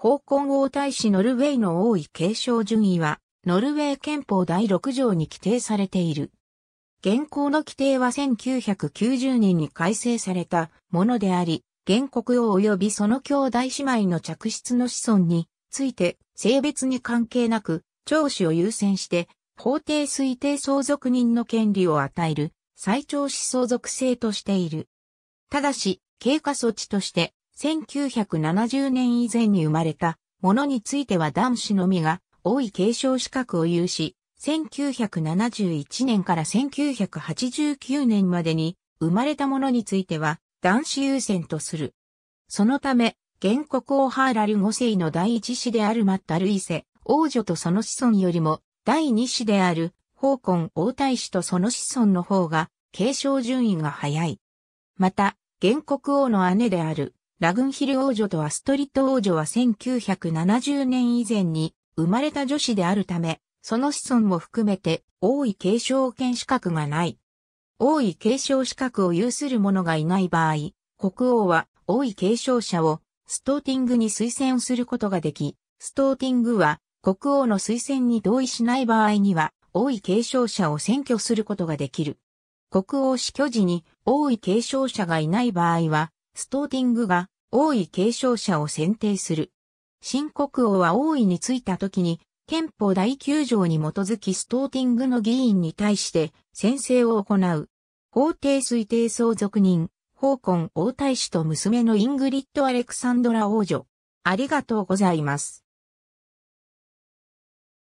香港王太子ノルウェイの王位継承順位は、ノルウェー憲法第6条に規定されている。現行の規定は1990年に改正されたものであり、原国王及びその兄弟姉妹の嫡出の子孫について、性別に関係なく、長子を優先して、法定推定相続人の権利を与える、最長子相続制としている。ただし、経過措置として、1970年以前に生まれたものについては男子のみが多い継承資格を有し、1971年から1989年までに生まれたものについては男子優先とする。そのため、原告オハーラル5世の第一子であるマッタルイセ、王女とその子孫よりも、第二子である、宝根王太子とその子孫の方が、継承順位が早い。また、原告王の姉である、ラグンヒル王女とアストリッド王女は1970年以前に生まれた女子であるため、その子孫も含めて王位継承権資格がない。王位継承資格を有する者がいない場合、国王は王位継承者をストーティングに推薦することができ、ストーティングは国王の推薦に同意しない場合には王位継承者を選挙することができる。国王死去時に王位継承者がいない場合は、ストーティングが王位継承者を選定する。新国王は王位についた時に、憲法第9条に基づきストーティングの議員に対して宣誓を行う。法廷推定相続人、法根王太子と娘のイングリッド・アレクサンドラ王女。ありがとうございます。